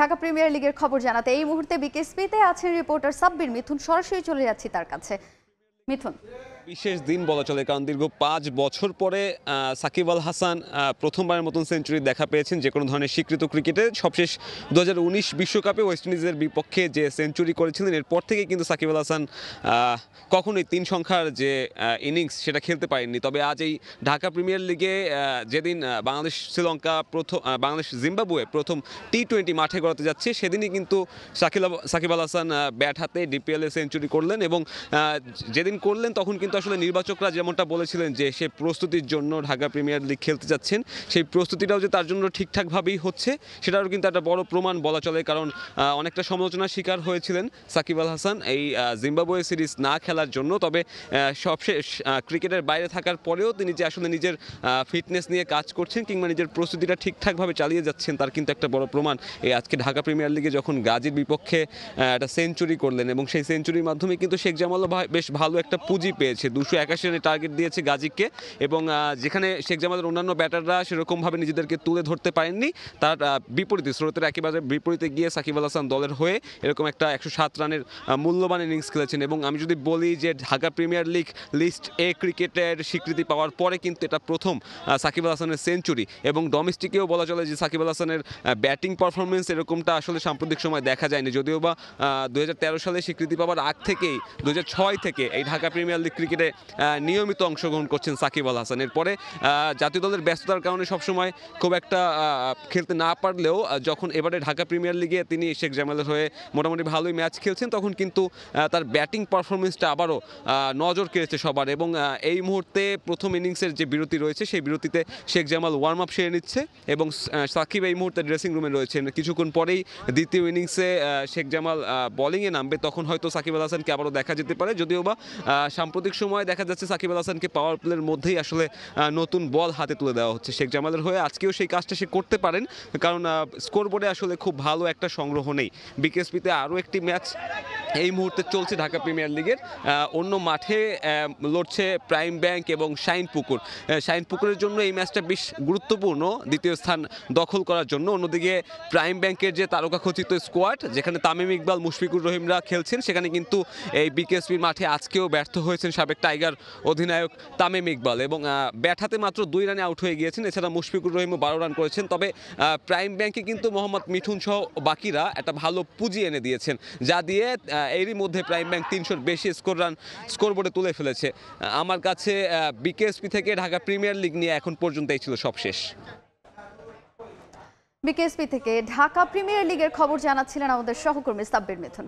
Dhaka premier লিগের খবর জানাতে এই মুহূর্তে বিকেএসপিতে আছেন রিপোর্টার সাব্বির মিথুন সরাসরি চলে যাচ্ছি তার কাছে মিথুন বিশেষ দিন বলা চলে কারণ দীর্ঘ পাঁচ বছর পরে সাকিব আল হাসান প্রথমবারের মতন সেঞ্চুরি দেখা পেয়েছেন যে কোনো ধরনের স্বীকৃত ক্রিকেটে সবশেষ দু বিশ্বকাপে ওয়েস্ট ইন্ডিজের বিপক্ষে যে সেঞ্চুরি করেছিলেন এরপর থেকে কিন্তু সাকিব আল হাসান কখনোই তিন সংখ্যার যে ইনিংস সেটা খেলতে পারেননি তবে আজ এই ঢাকা প্রিমিয়ার লিগে যেদিন বাংলাদেশ শ্রীলঙ্কা প্রথম বাংলাদেশ জিম্বাবুয়ে প্রথম টি টোয়েন্টি মাঠে গড়াতে যাচ্ছে সেদিনই কিন্তু সাকিব সাকিব আল হাসান ব্যাট হাতে ডিপিএলে সেঞ্চুরি করলেন এবং যেদিন করলেন তখন কিন্তু কিন্তু আসলে নির্বাচকরা যেমনটা বলেছিলেন যে সে প্রস্তুতির জন্য ঢাকা প্রিমিয়ার লিগ খেলতে যাচ্ছেন সেই প্রস্তুতিটাও যে তার জন্য ঠিকঠাকভাবেই হচ্ছে সেটারও কিন্তু একটা বড় প্রমাণ বলা চলে কারণ অনেকটা সমালোচনার শিকার হয়েছিলেন সাকিব আল হাসান এই জিম্বাবুয়ে সিরিজ না খেলার জন্য তবে সবশেষ ক্রিকেটের বাইরে থাকার পরেও তিনি যে আসলে নিজের ফিটনেস নিয়ে কাজ করছেন কিংবা নিজের প্রস্তুতিটা ঠিকঠাকভাবে চালিয়ে যাচ্ছেন তার কিন্তু একটা বড় প্রমাণ এই আজকে ঢাকা প্রিমিয়ার লিগে যখন গাজীর বিপক্ষে একটা সেঞ্চুরি করলেন এবং সেই সেঞ্চুরির মাধ্যমে কিন্তু শেখ জামালও বেশ ভালো একটা পুঁজি পেয়েছে দিয়েছে দুশো একাশি রানের টার্গেট দিয়েছে গাজীকে এবং যেখানে শেখ জামালের অন্যান্য ব্যাটাররা সেরকমভাবে নিজেদেরকে তুলে ধরতে পারেননি তার বিপরীতে স্রোতের একেবারে বিপরীতে গিয়ে সাকিব আল হাসান দলের হয়ে এরকম একটা একশো সাত রানের মূল্যবান ইনিংস খেলেছেন এবং আমি যদি বলি যে Dhaka premier league list A ক্রিকেটের স্বীকৃতি পাওয়ার পরে কিন্তু এটা প্রথম সাকিব আল হাসানের সেঞ্চুরি এবং ডোমেস্টিকেও বলা চলে যে সাকিব আল হাসানের ব্যাটিং পারফরমেন্স এরকমটা আসলে সাম্প্রতিক সময় দেখা যায়নি যদিও বা দু সালে স্বীকৃতি পাওয়ার আগ থেকেই দু থেকে এই ঢাকা প্রিমিয়ার লিগ ক্রিকেট ক্রিকেটে নিয়মিত অংশগ্রহণ করছেন সাকিব আল হাসান এরপরে জাতীয় দলের ব্যস্ততার কারণে সবসময় খুব একটা খেলতে না পারলেও যখন এবারে ঢাকা প্রিমিয়ার লিগে তিনি শেখ জামালের হয়ে মোটামুটি ভালোই ম্যাচ খেলছেন তখন কিন্তু তার ব্যাটিং পারফরমেন্সটা আবারও নজর কেড়েছে সবার এবং এই মুহূর্তে প্রথম ইনিংসের যে বিরতি রয়েছে সেই বিরতিতে শেখ জামাল ওয়ার্ম আপ সেরে নিচ্ছে এবং সাকিব এই মুহূর্তে ড্রেসিং রুমে রয়েছেন কিছুক্ষণ পরেই দ্বিতীয় ইনিংসে শেখ জামাল বলিংয়ে নামবে তখন হয়তো সাকিব আল হাসানকে আবারও দেখা যেতে পারে যদিও বা সাম্প্রতিক সময় দেখা যাচ্ছে সাকিব আল হাসানকে পাওয়ার প্লের মধ্যেই আসলে নতুন বল হাতে তুলে দেওয়া হচ্ছে শেখ জামালের হয়ে আজকেও সেই কাজটা সে করতে পারেন কারণ স্কোরবোর্ডে আসলে খুব ভালো একটা সংগ্রহ নেই বিকেএসপিতে আরও একটি ম্যাচ এই মুহূর্তে চলছে ঢাকা প্রিমিয়ার লিগের অন্য মাঠে লড়ছে প্রাইম ব্যাংক এবং শাইন পুকুর শাইন পুকুরের জন্য এই ম্যাচটা বেশ গুরুত্বপূর্ণ দ্বিতীয় স্থান দখল করার জন্য অন্যদিকে প্রাইম ব্যাংকের যে তারকাখচিত স্কোয়াড যেখানে তামিম ইকবাল মুশফিকুর রহিমরা খেলছেন সেখানে কিন্তু এই বিকেএসপির মাঠে আজকেও ব্যর্থ হয়েছেন সাবেক টাইগার অধিনায়ক তামিম ইকবাল এবং ব্যাট হাতে মাত্র দুই রানে আউট হয়ে গিয়েছেন এছাড়া মুশফিকুর রহিমও বারো রান করেছেন তবে প্রাইম ব্যাংকে কিন্তু মোহাম্মদ মিঠুন সহ বাকিরা একটা ভালো পুঁজি এনে দিয়েছেন যা দিয়ে এরই মধ্যে প্রাইম ব্যাংক তিনশোর বেশি স্কোর রান বোর্ডে তুলে ফেলেছে আমার কাছে বিকেএসপি থেকে ঢাকা প্রিমিয়ার লিগ নিয়ে এখন পর্যন্ত এই ছিল সবশেষ বিকেএসপি থেকে ঢাকা প্রিমিয়ার লিগের খবর জানাচ্ছিলেন আমাদের সহকর্মী সাব্বির মিথুন